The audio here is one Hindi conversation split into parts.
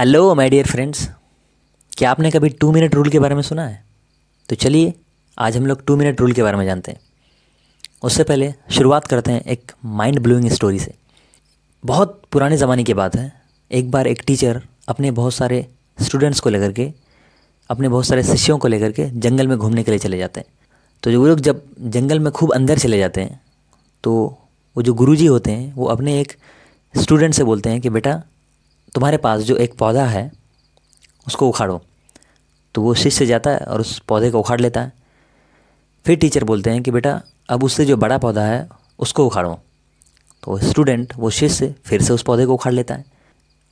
हेलो माय डियर फ्रेंड्स क्या आपने कभी टू मिनट रूल के बारे में सुना है तो चलिए आज हम लोग टू मिनट रूल के बारे में जानते हैं उससे पहले शुरुआत करते हैं एक माइंड ब्लोइंग स्टोरी से बहुत पुराने ज़माने की बात है एक बार एक टीचर अपने बहुत सारे स्टूडेंट्स को लेकर के अपने बहुत सारे शिष्यों को लेकर के जंगल में घूमने के लिए चले जाते हैं तो जो वो लोग जब जंगल में खूब अंदर चले जाते हैं तो वो जो गुरुजी होते हैं वो अपने एक स्टूडेंट से बोलते हैं कि बेटा तुम्हारे पास जो एक पौधा है उसको उखाड़ो तो वो शिष्य जाता है और उस पौधे को उखाड़ लेता है फिर टीचर बोलते हैं कि बेटा अब उससे जो बड़ा पौधा है उसको उखाड़ो तो स्टूडेंट वो शिष्य फिर से उस पौधे को उखाड़ लेता है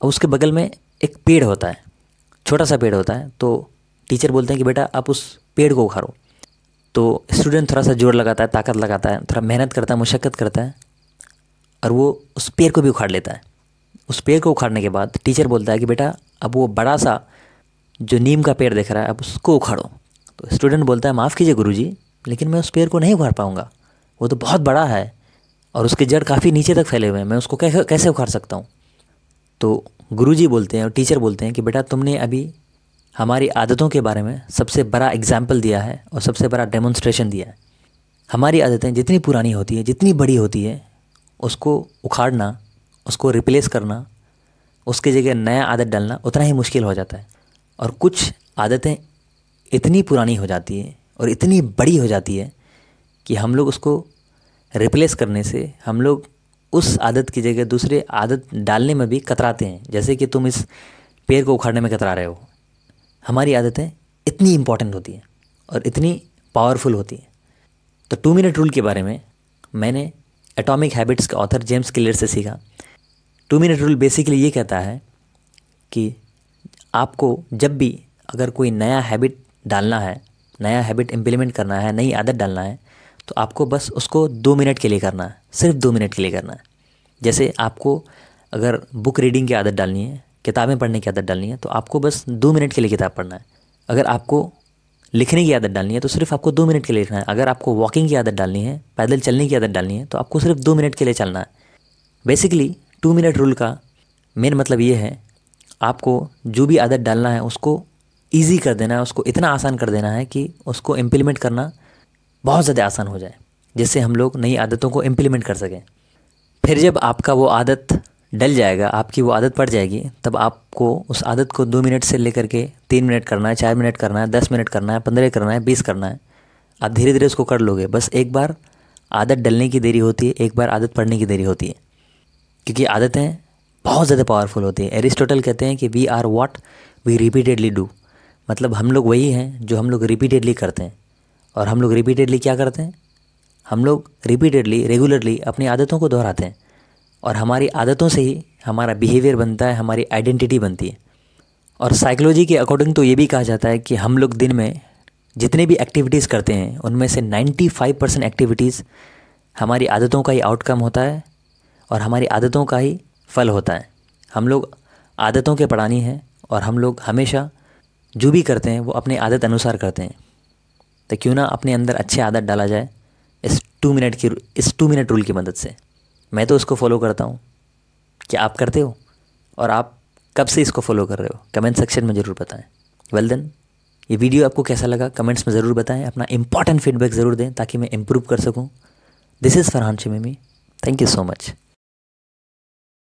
अब उसके बगल में एक पेड़ होता है छोटा सा पेड़ होता है तो टीचर बोलते हैं कि बेटा आप उस पेड़ को उखाड़ो तो स्टूडेंट थोड़ा सा जोर लगाता है ताकत लगाता है थोड़ा मेहनत करता है मुशक्क़त करता है और वो उस पेड़ को भी उखाड़ लेता है उस पेड़ को उखाड़ने के बाद टीचर बोलता है कि बेटा अब वो बड़ा सा जो नीम का पेड़ देख रहा है अब उसको उखाड़ो तो स्टूडेंट बोलता है माफ़ कीजिए गुरु लेकिन मैं उस पेड़ को नहीं उखाड़ पाऊँगा वो तो बहुत बड़ा है और उसके जड़ काफ़ी नीचे तक फैले हुए हैं मैं उसको कैसे कैसे उखाड़ सकता हूँ तो गुरुजी बोलते हैं और टीचर बोलते हैं कि बेटा तुमने अभी हमारी आदतों के बारे में सबसे बड़ा एग्जाम्पल दिया है और सबसे बड़ा डेमोन्स्ट्रेशन दिया है हमारी आदतें जितनी पुरानी होती है जितनी बड़ी होती है उसको उखाड़ना उसको रिप्लेस करना उसकी जगह नया आदत डालना उतना ही मुश्किल हो जाता है और कुछ आदतें इतनी पुरानी हो जाती है और इतनी बड़ी हो जाती है कि हम लोग उसको रिप्लेस करने से हम लोग उस आदत की जगह दूसरे आदत डालने में भी कतराते हैं जैसे कि तुम इस पेड़ को उखाड़ने में कतरा रहे हो हमारी आदतें इतनी इम्पॉर्टेंट होती हैं और इतनी पावरफुल होती हैं तो टू मिनट रूल के बारे में मैंने एटॉमिक हैबिट्स के ऑथर जेम्स क्लियर से सीखा टू मिनट रूल बेसिकली ये कहता है कि आपको जब भी अगर कोई नया हैबिट डालना है नया हैबिट इम्प्लीमेंट करना है नई आदत डालना है तो आपको बस उसको दो मिनट के लिए करना है सिर्फ दो मिनट के लिए करना है जैसे आपको अगर बुक रीडिंग की आदत डालनी है किताबें पढ़ने की आदत डालनी है तो आपको बस दो मिनट के लिए किताब पढ़ना है अगर आपको लिखने की आदत डालनी है तो सिर्फ आपको दो मिनट के लिए लिखना है अगर आपको वॉकिंग की आदत डालनी है पैदल चलने की आदत डालनी है तो आपको सिर्फ दो मिनट के लिए चलना है बेसिकली टू मिनट रूल का मेन मतलब ये है आपको जो भी आदत डालना है उसको ईजी कर देना है उसको इतना आसान कर देना है कि उसको इम्प्लीमेंट करना बहुत ज़्यादा आसान हो जाए जिससे हम लोग नई आदतों को इम्प्लीमेंट कर सकें फिर जब आपका वो आदत डल जाएगा आपकी वो आदत पड़ जाएगी तब आपको उस आदत को दो मिनट से लेकर के तीन मिनट करना है चार मिनट करना है दस मिनट करना है पंद्रह करना है बीस करना है आप धीरे धीरे उसको कर लोगे बस एक बार आदत डलने की देरी होती है एक बार आदत पड़ने की देरी होती है क्योंकि आदतें बहुत ज़्यादा पावरफुल होती हैं एरिस्टोटल कहते हैं कि we are what we repeatedly do मतलब हम लोग वही हैं जो हम लोग रिपीटेडली करते हैं और हम लोग रिपीटेडली क्या करते हैं हम लोग रिपीटेडली रेगुलरली अपनी आदतों को दोहराते हैं और हमारी आदतों से ही हमारा बिहेवियर बनता है हमारी आइडेंटिटी बनती है और साइकोलॉजी के अकॉर्डिंग तो ये भी कहा जाता है कि हम लोग दिन में जितने भी एक्टिविटीज़ करते हैं उनमें से 95 परसेंट एक्टिविटीज़ हमारी आदतों का ही आउटकम होता है और हमारी आदतों का ही फल होता है हम लोग आदतों के पढ़ानी हैं और हम लोग हमेशा जो भी करते हैं वो अपने आदत अनुसार करते हैं तो क्यों ना अपने अंदर अच्छी आदत डाला जाए इस टू मिनट की इस टू मिनट रूल की मदद से मैं तो उसको फॉलो करता हूँ क्या आप करते हो और आप कब से इसको फॉलो कर रहे हो कमेंट सेक्शन में ज़रूर बताएं वेल देन ये वीडियो आपको कैसा लगा कमेंट्स में ज़रूर बताएं अपना इंपॉर्टेंट फीडबैक ज़रूर दें ताकि मैं इम्प्रूव कर सकूँ this is Farhan Shamimi thank you so much